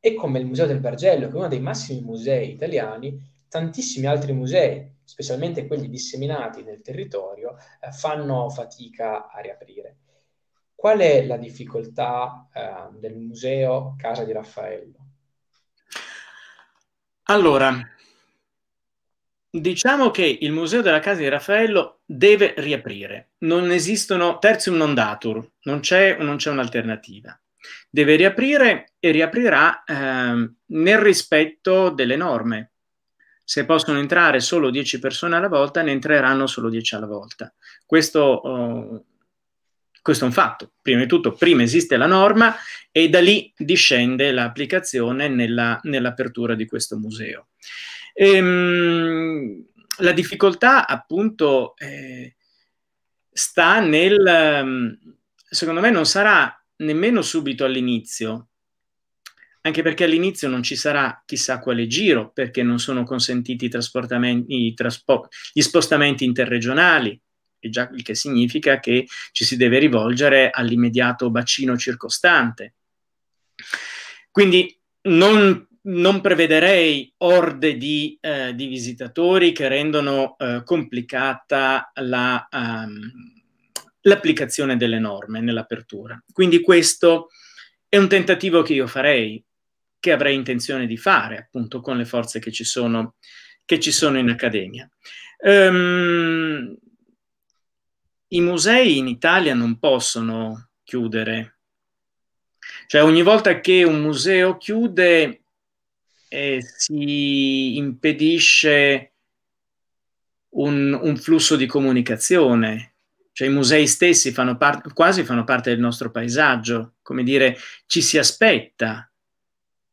e come il Museo del Bargello, che è uno dei massimi musei italiani, tantissimi altri musei, specialmente quelli disseminati nel territorio, eh, fanno fatica a riaprire. Qual è la difficoltà eh, del museo Casa di Raffaello? Allora, diciamo che il museo della Casa di Raffaello deve riaprire. Non esistono terzium non datur, non c'è, non c'è un'alternativa. Deve riaprire e riaprirà eh, nel rispetto delle norme. Se possono entrare solo 10 persone alla volta, ne entreranno solo 10 alla volta. Questo, oh, questo è un fatto. Prima di tutto, prima esiste la norma e da lì discende l'applicazione nella, nell'apertura di questo museo. Ehm, la difficoltà, appunto, eh, sta nel... Ehm, secondo me non sarà nemmeno subito all'inizio, anche perché all'inizio non ci sarà chissà quale giro, perché non sono consentiti i i traspo- gli spostamenti interregionali, e già il che significa che ci si deve rivolgere all'immediato bacino circostante. Quindi non, non prevederei orde di, eh, di, visitatori che rendono eh, complicata la... Um, l'applicazione delle norme nell'apertura. Quindi questo è un tentativo che io farei, che avrei intenzione di fare appunto con le forze che ci sono, che ci sono in accademia. Um, I musei in Italia non possono chiudere, cioè ogni volta che un museo chiude eh, si impedisce un, un flusso di comunicazione cioè i musei stessi fanno parte, quasi fanno parte del nostro paesaggio, come dire, ci si aspetta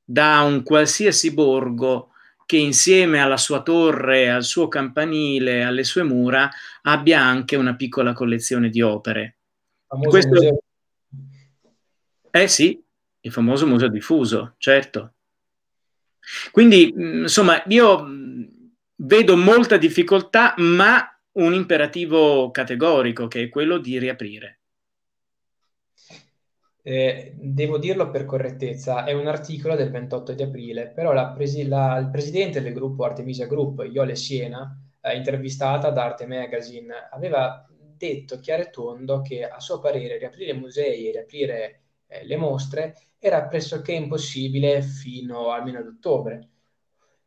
da un qualsiasi borgo che insieme alla sua torre, al suo campanile, alle sue mura, abbia anche una piccola collezione di opere. Questo... Museo. Eh sì, il famoso museo diffuso, certo. Quindi, insomma, io vedo molta difficoltà, ma un imperativo categorico che è quello di riaprire. Eh, devo dirlo per correttezza, è un articolo del 28 di aprile, però la presi- la, il presidente del gruppo Artemisia Group, Iole Siena, eh, intervistata da Arte Magazine, aveva detto chiaro e tondo che a suo parere riaprire musei e riaprire eh, le mostre era pressoché impossibile fino almeno ad ottobre.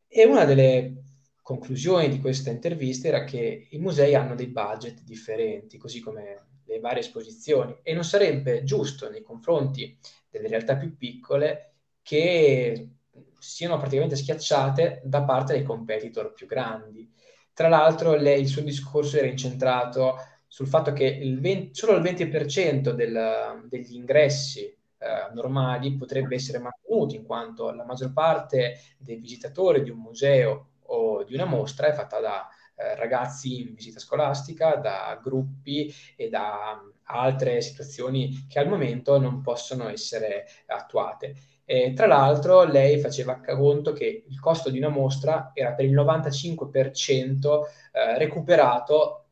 E una delle conclusione di questa intervista era che i musei hanno dei budget differenti, così come le varie esposizioni, e non sarebbe giusto nei confronti delle realtà più piccole che siano praticamente schiacciate da parte dei competitor più grandi. Tra l'altro le, il suo discorso era incentrato sul fatto che il 20, solo il 20% del, degli ingressi eh, normali potrebbe essere mantenuto, in quanto la maggior parte dei visitatori di un museo di una mostra è fatta da eh, ragazzi in visita scolastica, da gruppi e da mm, altre situazioni che al momento non possono essere attuate. E, tra l'altro lei faceva conto che il costo di una mostra era per il 95% eh, recuperato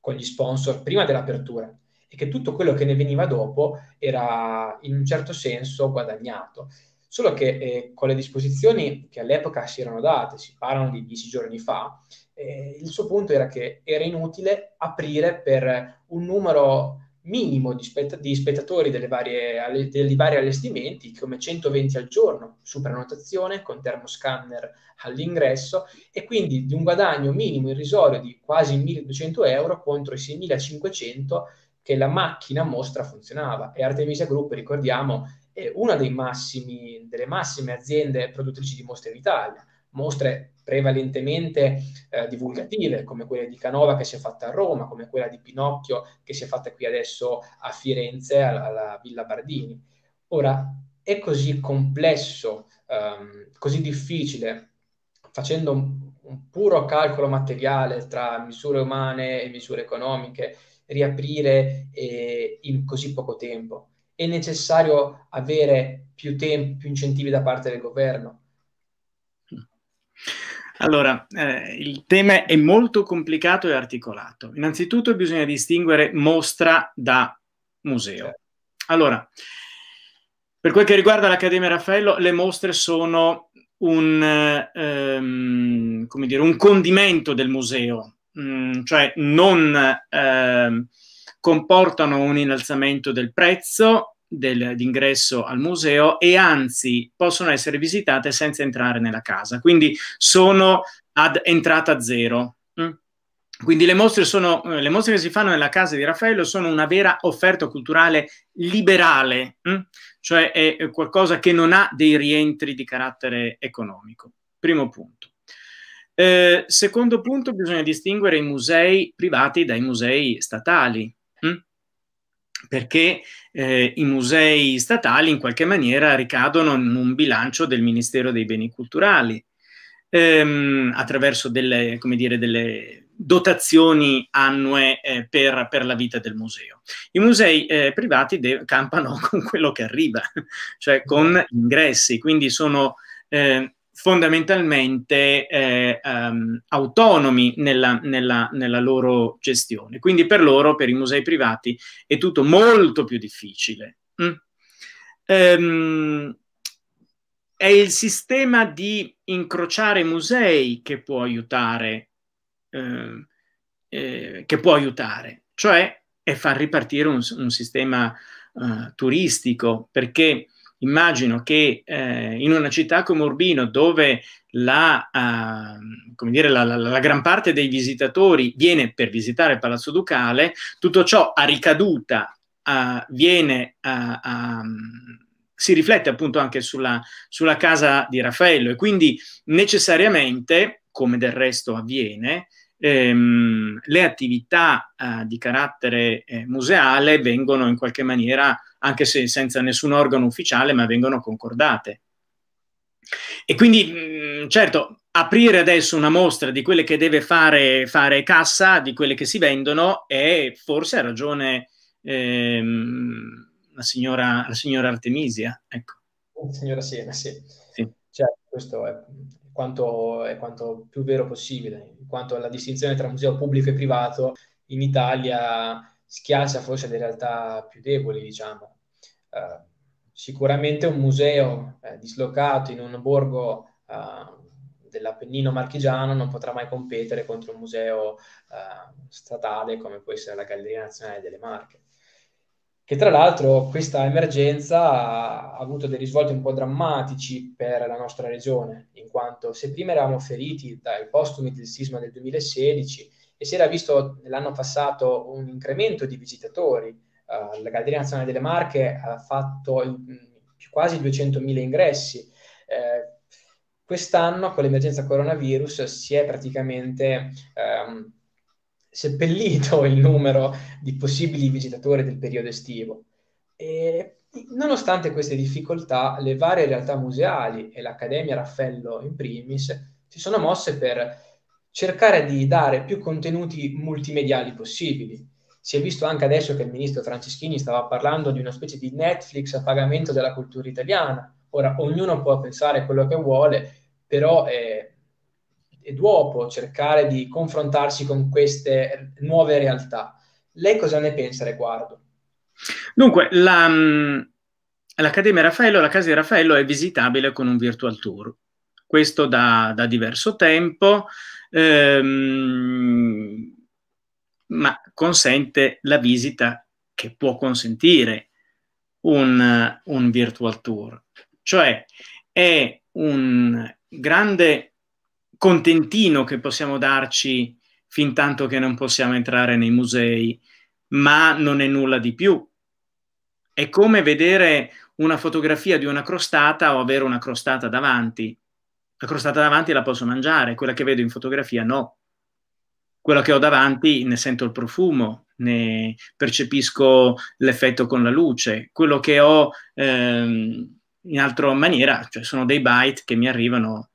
con gli sponsor prima dell'apertura e che tutto quello che ne veniva dopo era in un certo senso guadagnato. Solo che eh, con le disposizioni che all'epoca si erano date, si parlano di dieci giorni fa, eh, il suo punto era che era inutile aprire per un numero minimo di, spett- di spettatori delle varie, alle- dei vari allestimenti, come 120 al giorno, su prenotazione, con termoscanner all'ingresso, e quindi di un guadagno minimo irrisorio di quasi 1200 euro contro i 6500 che la macchina mostra funzionava. E Artemisia Group, ricordiamo, è una massimi, delle massime aziende produttrici di mostre in Italia, mostre prevalentemente eh, divulgative, come quella di Canova che si è fatta a Roma, come quella di Pinocchio che si è fatta qui adesso a Firenze, alla, alla Villa Bardini. Ora, è così complesso, ehm, così difficile, facendo un, un puro calcolo materiale tra misure umane e misure economiche, riaprire eh, in così poco tempo è necessario avere più tempo, più incentivi da parte del governo? Allora, eh, il tema è molto complicato e articolato. Innanzitutto bisogna distinguere mostra da museo. Certo. Allora, per quel che riguarda l'Accademia Raffaello, le mostre sono un, ehm, dire, un condimento del museo, mm, cioè non... Ehm, comportano un innalzamento del prezzo dell'ingresso al museo e anzi possono essere visitate senza entrare nella casa, quindi sono ad entrata zero. Mm? Quindi le mostre, sono, eh, le mostre che si fanno nella casa di Raffaello sono una vera offerta culturale liberale, mm? cioè è qualcosa che non ha dei rientri di carattere economico. Primo punto. Eh, secondo punto, bisogna distinguere i musei privati dai musei statali. Mm? perché eh, i musei statali in qualche maniera ricadono in un bilancio del Ministero dei Beni Culturali ehm, attraverso delle, dire, delle, dotazioni annue eh, per, per, la vita del museo. I musei eh, privati campano con quello che arriva, cioè con ingressi, quindi sono eh, fondamentalmente eh, um, autonomi nella, nella, nella, loro gestione. Quindi per loro, per i musei privati, è tutto molto più difficile. Mm. Ehm, è il sistema di incrociare musei che può aiutare, eh, eh, che può aiutare, cioè è far ripartire un, un sistema eh, turistico, perché immagino che eh, in una città come Urbino, dove la, uh, come dire, la, la, la, gran parte dei visitatori viene per visitare il Palazzo Ducale, tutto ciò a ricaduta uh, viene a... Uh, eh, ehm, si riflette appunto anche sulla, sulla, casa di Raffaello e quindi necessariamente, come del resto avviene, ehm, le attività eh, di carattere eh, museale vengono in qualche maniera anche se senza nessun organo ufficiale, ma vengono concordate. E quindi, mm, certo, aprire adesso una mostra di quelle che deve fare, fare cassa, di quelle che si vendono, è forse a ragione ehm, la, signora, la, signora, Artemisia. Ecco. Signora Siena, sì. sì. Cioè, questo è quanto, è quanto più vero possibile, in quanto alla distinzione tra museo pubblico e privato in Italia schiaccia forse le realtà più deboli, diciamo. Eh, sicuramente un museo eh, dislocato in un borgo eh, dell'Appennino marchigiano non potrà mai competere contro un museo eh, statale come può essere la Galleria Nazionale delle Marche che tra l'altro questa emergenza ha avuto dei risvolti un po' drammatici per la nostra regione, in quanto se prima eravamo feriti dal postumi del sisma del 2016, e si era visto l'anno passato un incremento di visitatori. Uh, la Galleria Nazionale delle Marche ha fatto il, mm, quasi 200.000 ingressi. Eh, quest'anno, con l'emergenza coronavirus, si è praticamente ehm, seppellito il numero di possibili visitatori del periodo estivo. E nonostante queste difficoltà, le varie realtà museali e l'Accademia Raffaello in primis si sono mosse per cercare di dare più contenuti multimediali possibili. Si è visto anche adesso che il ministro Franceschini stava parlando di una specie di Netflix a pagamento della cultura italiana. Ora, ognuno può pensare quello che vuole, però è, è duopo cercare di confrontarsi con queste nuove realtà. Lei cosa ne pensa riguardo? Dunque, la, mm, l'Accademia Raffaello, la casa di Raffaello è visitabile con un virtual tour. Questo da, da diverso tempo ehm, ma consente la visita che può consentire un, un virtual tour. Cioè è un grande contentino che possiamo darci fin tanto che non possiamo entrare nei musei, ma non è nulla di più. È come vedere una fotografia di una crostata o avere una crostata davanti. La crostata davanti la posso mangiare, quella che vedo in fotografia no. Quella che ho davanti ne sento il profumo, ne percepisco l'effetto con la luce. Quello che ho ehm, in altra maniera, cioè sono dei byte che mi arrivano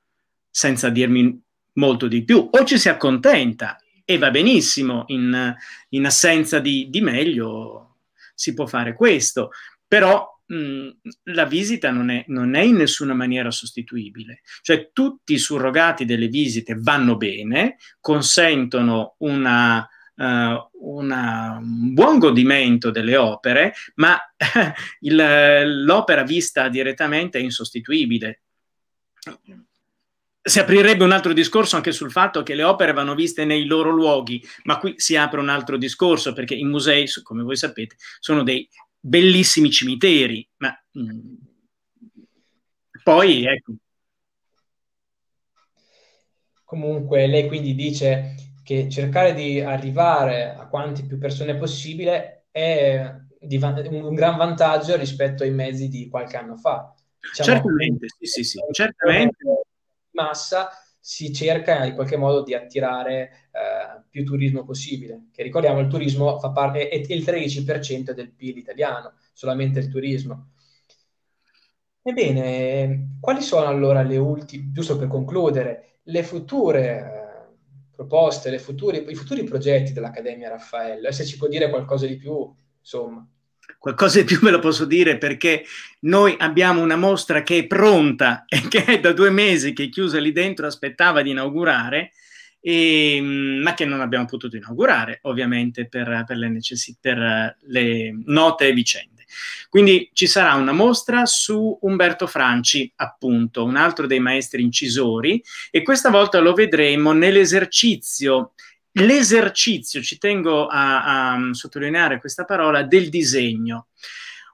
senza dirmi molto di più. O ci si accontenta e va benissimo, in, in assenza di, di meglio si può fare questo, però la visita non è, non è, in nessuna maniera sostituibile, cioè tutti i surrogati delle visite vanno bene, consentono una, Uh, una, un buon godimento delle opere, ma il, l'opera vista direttamente è insostituibile. Si aprirebbe un altro discorso anche sul fatto che le opere vanno viste nei loro luoghi, ma qui si apre un altro discorso perché i musei, come voi sapete, sono dei bellissimi cimiteri, ma mm, poi ecco. Comunque lei quindi dice che cercare di arrivare a quante più persone possibile è van- un gran vantaggio rispetto ai mezzi di qualche anno fa. Diciamo, certamente, sì, sì, sì, certamente. Massa si cerca in qualche modo di attirare eh, più turismo possibile, che ricordiamo il turismo fa parte, è, il 13% del PIL italiano, solamente il turismo. Ebbene, quali sono allora le ultime, giusto per concludere, le future eh, proposte, le future, i futuri progetti dell'Accademia Raffaello? E se ci può dire qualcosa di più, insomma. Qualcosa di più ve lo posso dire perché noi abbiamo una mostra che è pronta e che è da due mesi che è chiusa lì dentro, aspettava di inaugurare, e, ehm, ma che non abbiamo potuto inaugurare ovviamente per, per, le, per eh, le note vicende. Quindi ci sarà una mostra su Umberto Franci, appunto, un altro dei maestri incisori, e questa volta lo vedremo nell'esercizio l'esercizio, ci tengo a, a mm, sottolineare questa parola, del disegno.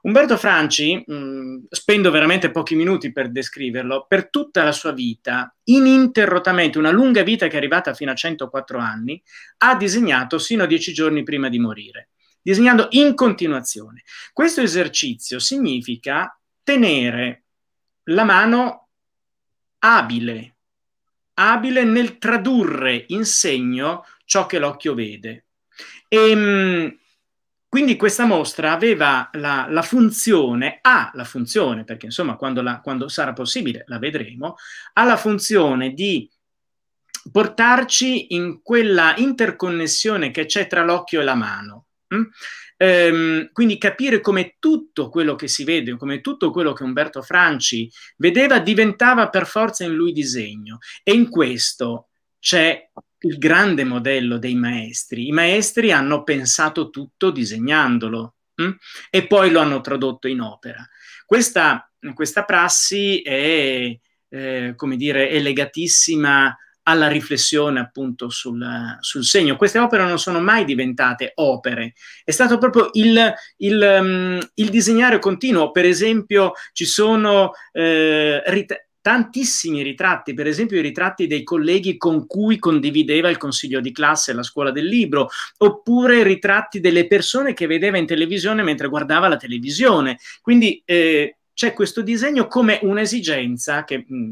Umberto Franci, mh, mm, spendo veramente pochi minuti per descriverlo, per tutta la sua vita, ininterrottamente, una lunga vita che è arrivata fino a 104 anni, ha disegnato sino a 10 giorni prima di morire, disegnando in continuazione. Questo esercizio significa tenere la mano abile, abile nel tradurre in segno ciò che l'occhio vede. E, ehm, quindi questa mostra aveva la, la, funzione, ha la funzione, perché insomma quando, la, quando sarà possibile la vedremo, ha la funzione di portarci in quella interconnessione che c'è tra l'occhio e la mano. Mm? Ehm, quindi capire come tutto quello che si vede, come tutto quello che Umberto Franci vedeva, diventava per forza in lui disegno. E in questo c'è il grande modello dei maestri. I maestri hanno pensato tutto disegnandolo mh? Mm? e poi lo hanno tradotto in opera. Questa, questa prassi è, eh, come dire, è legatissima alla riflessione appunto sul, sul, segno. Queste opere non sono mai diventate opere, è stato proprio il, il, um, il disegnare continuo. Per esempio, ci sono eh, tantissimi ritratti, per esempio i ritratti dei colleghi con cui condivideva il consiglio di classe la scuola del libro, oppure ritratti delle persone che vedeva in televisione mentre guardava la televisione. Quindi eh, c'è questo disegno come un'esigenza che mh, mm,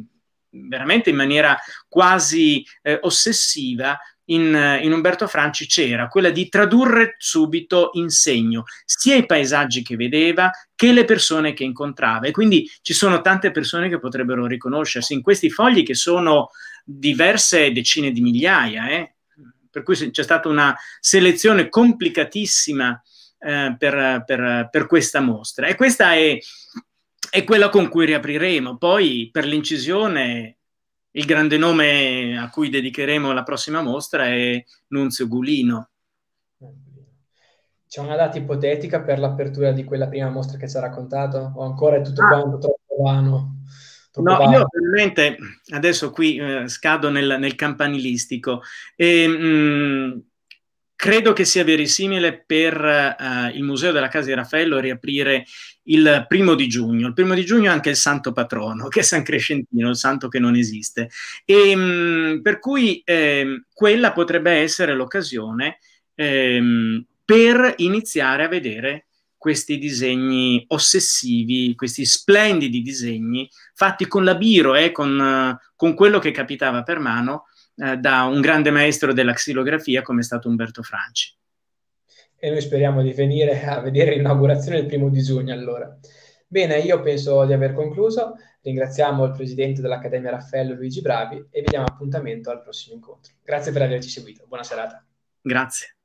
veramente in maniera quasi eh, ossessiva in, in Umberto Franci c'era, quella di tradurre subito in segno sia i paesaggi che vedeva che le persone che incontrava. E quindi ci sono tante persone che potrebbero riconoscersi in questi fogli che sono diverse decine di migliaia, eh? per cui c'è stata una selezione complicatissima eh, per, per, per, questa mostra. E questa è, è, quella con cui riapriremo. Poi per l'incisione il grande nome a cui dedicheremo la prossima mostra è Nunzio Gulino. C'è una data ipotetica per l'apertura di quella prima mostra che ci ha raccontato? O ancora è tutto ah. quanto troppo vano? No, vano. io ovviamente adesso qui eh, scado nel, nel campanilistico. E, ehm, mh, credo che sia verisimile per uh, il Museo della Casa di Raffaello riaprire il primo di giugno. Il primo di giugno è anche il santo patrono, che è San Crescentino, il santo che non esiste. E, ehm, mh, per cui eh, quella potrebbe essere l'occasione eh, per iniziare a vedere questi disegni ossessivi, questi splendidi disegni fatti con la biro eh, con, con quello che capitava per mano eh, da un grande maestro della xilografia come è stato Umberto Franci. E noi speriamo di venire a vedere l'inaugurazione il primo di giugno allora. Bene, io penso di aver concluso. Ringraziamo il presidente dell'Accademia Raffaello Luigi Bravi e vi diamo appuntamento al prossimo incontro. Grazie per averci seguito. Buona serata. Grazie.